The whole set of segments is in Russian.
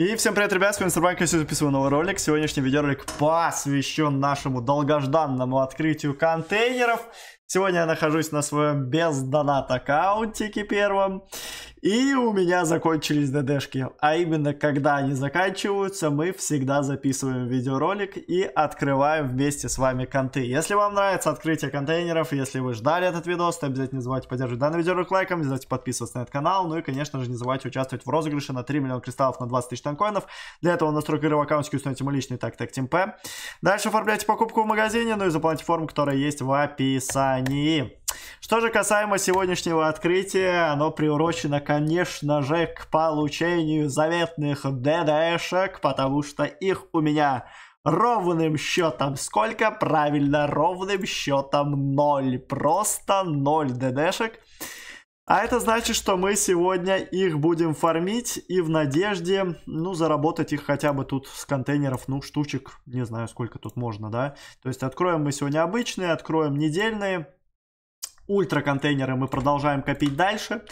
И всем привет, ребят, с вами Сурбанк, я сегодня записываю новый ролик. Сегодняшний видеоролик посвящен нашему долгожданному открытию контейнеров. Сегодня я нахожусь на своем без донат аккаунтике первом. И у меня закончились ДДшки. А именно, когда они заканчиваются, мы всегда записываем видеоролик и открываем вместе с вами конты. Если вам нравится открытие контейнеров, если вы ждали этот видос, то обязательно не забывайте поддерживать данный видеоролик лайком, не забывайте подписываться на этот канал, ну и, конечно же, не забывайте участвовать в розыгрыше на 3 миллиона кристаллов на 20 тысяч танкоинов. Для этого настройка игры в аккаунте установите мой личный так так Team Дальше оформляйте покупку в магазине, ну и заполняйте форму, которая есть в описании компании. Что же касаемо сегодняшнего открытия, оно приурочено, конечно же, к получению заветных ДДшек, потому что их у меня ровным счетом сколько? Правильно, ровным счетом 0. Просто 0 ДДшек. А это значит, что мы сегодня их будем фармить и в надежде, ну, заработать их хотя бы тут с контейнеров, ну, штучек, не знаю, сколько тут можно, да. То есть откроем мы сегодня обычные, откроем недельные. Ультра контейнеры мы продолжаем копить дальше,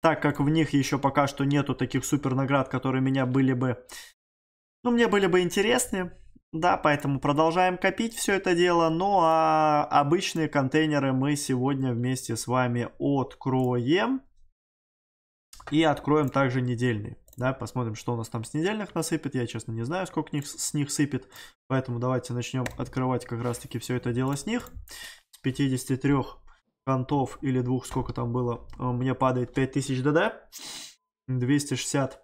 так как в них еще пока что нету таких супер наград, которые меня были бы, ну, мне были бы интересны. Да, поэтому продолжаем копить все это дело. Ну а обычные контейнеры мы сегодня вместе с вами откроем. И откроем также недельные. Да, посмотрим, что у нас там с недельных насыпет. Я, честно, не знаю, сколько них, с них сыпет. Поэтому давайте начнем открывать как раз-таки все это дело с них. С 53 контов или двух, сколько там было, э, мне падает 5000 ДД. 260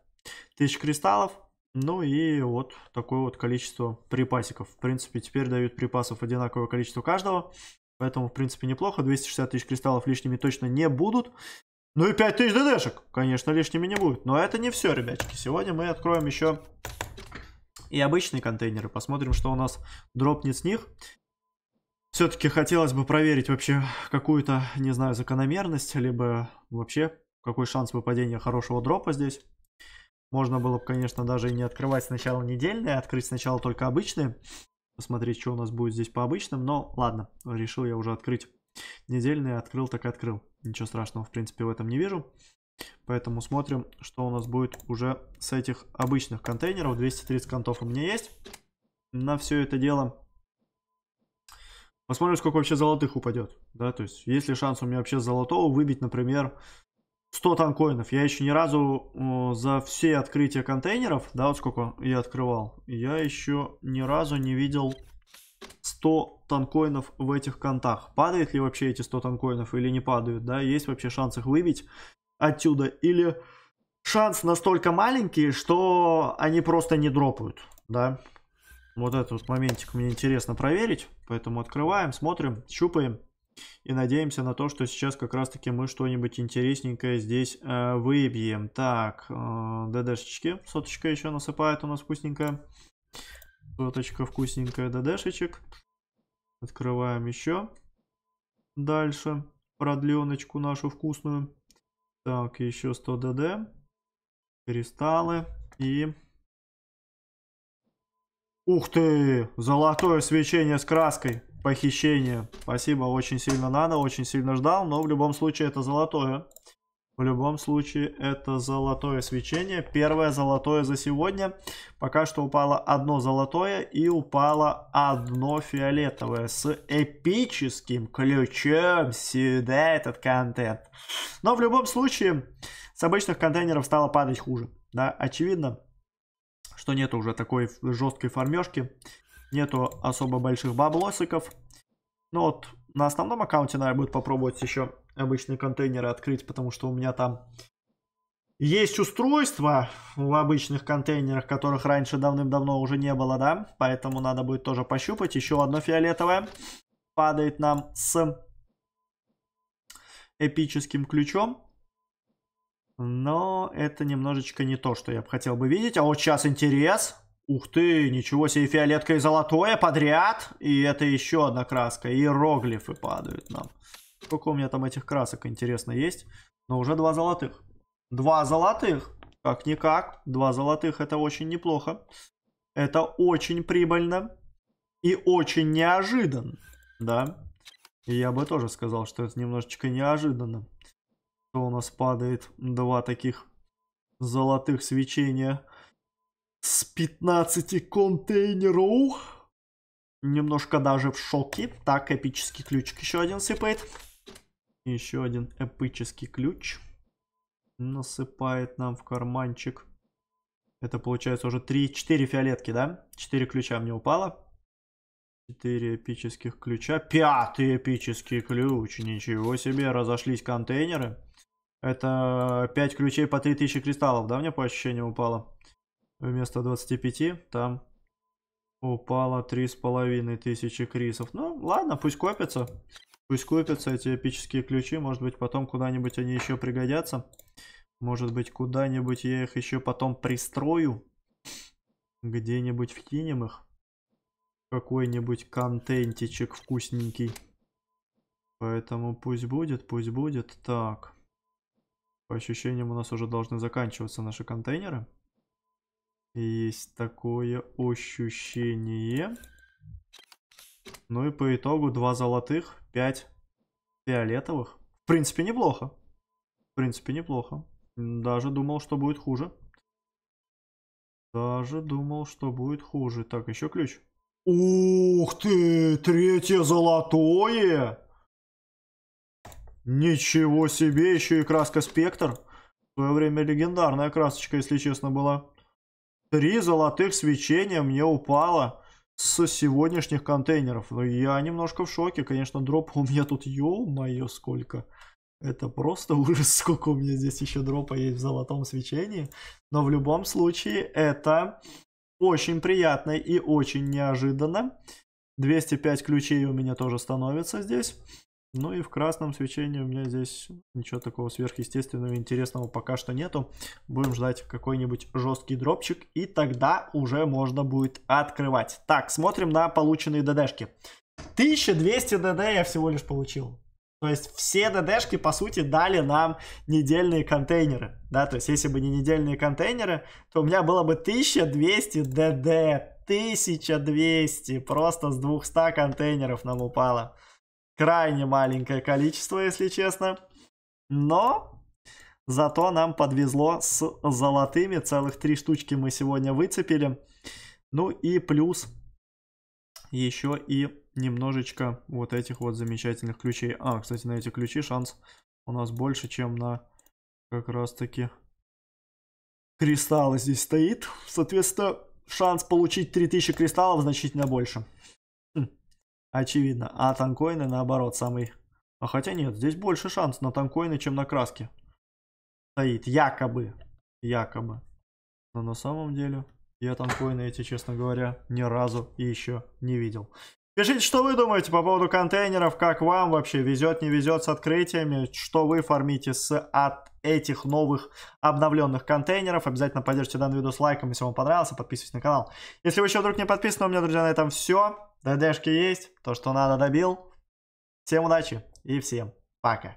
тысяч кристаллов. Ну и вот такое вот количество припасиков. В принципе, теперь дают припасов одинаковое количество каждого. Поэтому, в принципе, неплохо. 260 тысяч кристаллов лишними точно не будут. Ну и 5000 ДДшек, конечно, лишними не будет. Но это не все, ребятки. Сегодня мы откроем еще и обычные контейнеры. Посмотрим, что у нас дропнет с них. Все-таки хотелось бы проверить вообще какую-то, не знаю, закономерность, либо вообще какой шанс выпадения хорошего дропа здесь. Можно было бы, конечно, даже и не открывать сначала недельные, а открыть сначала только обычные. Посмотреть, что у нас будет здесь по обычным. Но ладно, решил я уже открыть недельные. Открыл, так и открыл. Ничего страшного, в принципе, в этом не вижу. Поэтому смотрим, что у нас будет уже с этих обычных контейнеров. 230 контов у меня есть на все это дело. Посмотрим, сколько вообще золотых упадет. Да, то есть, есть ли шанс у меня вообще золотого выбить, например, 100 танкоинов. Я еще ни разу э, за все открытия контейнеров, да, вот сколько я открывал, я еще ни разу не видел 100 танкоинов в этих контах. Падают ли вообще эти 100 танкоинов или не падают, да? Есть вообще шанс их выбить отсюда или шанс настолько маленький, что они просто не дропают, да? Вот этот вот моментик мне интересно проверить, поэтому открываем, смотрим, щупаем. И надеемся на то, что сейчас как раз-таки мы что-нибудь интересненькое здесь э, выбьем. Так, э, ДДшечки. Соточка еще насыпает у нас вкусненькая. Соточка вкусненькая ДДшечек. Открываем еще. Дальше продленочку нашу вкусную. Так, еще 100 ДД. Кристаллы. И... Ух ты! Золотое свечение с краской похищение. Спасибо, очень сильно надо, очень сильно ждал, но в любом случае это золотое. В любом случае это золотое свечение. Первое золотое за сегодня. Пока что упало одно золотое и упало одно фиолетовое. С эпическим ключом сюда этот контент. Но в любом случае с обычных контейнеров стало падать хуже. Да, очевидно, что нет уже такой жесткой формешки нету особо больших баблосиков. Но ну вот на основном аккаунте наверное, будет попробовать еще обычные контейнеры открыть, потому что у меня там есть устройства в обычных контейнерах, которых раньше давным-давно уже не было, да? Поэтому надо будет тоже пощупать. Еще одно фиолетовое падает нам с эпическим ключом. Но это немножечко не то, что я бы хотел бы видеть. А вот сейчас интерес. Ух ты, ничего себе, фиолетка и золотое а подряд. И это еще одна краска. И иероглифы падают нам. Сколько у меня там этих красок, интересно, есть? Но уже два золотых. Два золотых. Как-никак. Два золотых, это очень неплохо. Это очень прибыльно. И очень неожиданно. Да. я бы тоже сказал, что это немножечко неожиданно. Что у нас падает два таких золотых свечения с 15 контейнеров. Немножко даже в шоке. Так, эпический ключ еще один сыпает. Еще один эпический ключ. Насыпает нам в карманчик. Это получается уже 3-4 фиолетки, да? 4 ключа мне упало. 4 эпических ключа. Пятый эпический ключ. Ничего себе, разошлись контейнеры. Это 5 ключей по 3000 кристаллов, да, мне по ощущениям упало? вместо 25 там упало тысячи крисов. Ну, ладно, пусть копятся. Пусть копятся эти эпические ключи. Может быть, потом куда-нибудь они еще пригодятся. Может быть, куда-нибудь я их еще потом пристрою. Где-нибудь вкинем их. Какой-нибудь контентичек вкусненький. Поэтому пусть будет, пусть будет. Так. По ощущениям, у нас уже должны заканчиваться наши контейнеры. Есть такое ощущение. Ну и по итогу два золотых, 5 фиолетовых. В принципе, неплохо. В принципе, неплохо. Даже думал, что будет хуже. Даже думал, что будет хуже. Так, еще ключ. Ух ты! Третье золотое! Ничего себе! Еще и краска спектр. В свое время легендарная красочка, если честно, была. Три золотых свечения мне упало с сегодняшних контейнеров. Но ну, я немножко в шоке. Конечно, дроп у меня тут, ё-моё, сколько. Это просто ужас, сколько у меня здесь еще дропа есть в золотом свечении. Но в любом случае, это очень приятно и очень неожиданно. 205 ключей у меня тоже становится здесь. Ну и в красном свечении у меня здесь ничего такого сверхъестественного интересного пока что нету. Будем ждать какой-нибудь жесткий дропчик, и тогда уже можно будет открывать. Так, смотрим на полученные ДДшки. 1200 ДД я всего лишь получил. То есть все ДДшки, по сути, дали нам недельные контейнеры. Да, то есть если бы не недельные контейнеры, то у меня было бы 1200 ДД. 1200 просто с 200 контейнеров нам упало. Крайне маленькое количество, если честно. Но зато нам подвезло с золотыми. Целых три штучки мы сегодня выцепили. Ну и плюс еще и немножечко вот этих вот замечательных ключей. А, кстати, на эти ключи шанс у нас больше, чем на как раз таки кристаллы здесь стоит. Соответственно, шанс получить 3000 кристаллов значительно больше очевидно. А танкоины наоборот самый... А хотя нет, здесь больше шанс на танкоины, чем на краски. Стоит, якобы. Якобы. Но на самом деле, я танкоины эти, честно говоря, ни разу и еще не видел. Пишите, что вы думаете по поводу контейнеров, как вам вообще везет, не везет с открытиями, что вы фармите с от этих новых обновленных контейнеров. Обязательно поддержите данный видос лайком, если вам понравился, подписывайтесь на канал. Если вы еще вдруг не подписаны, у меня, друзья, на этом все. ДДшки есть, то, что надо, добил. Всем удачи и всем пока.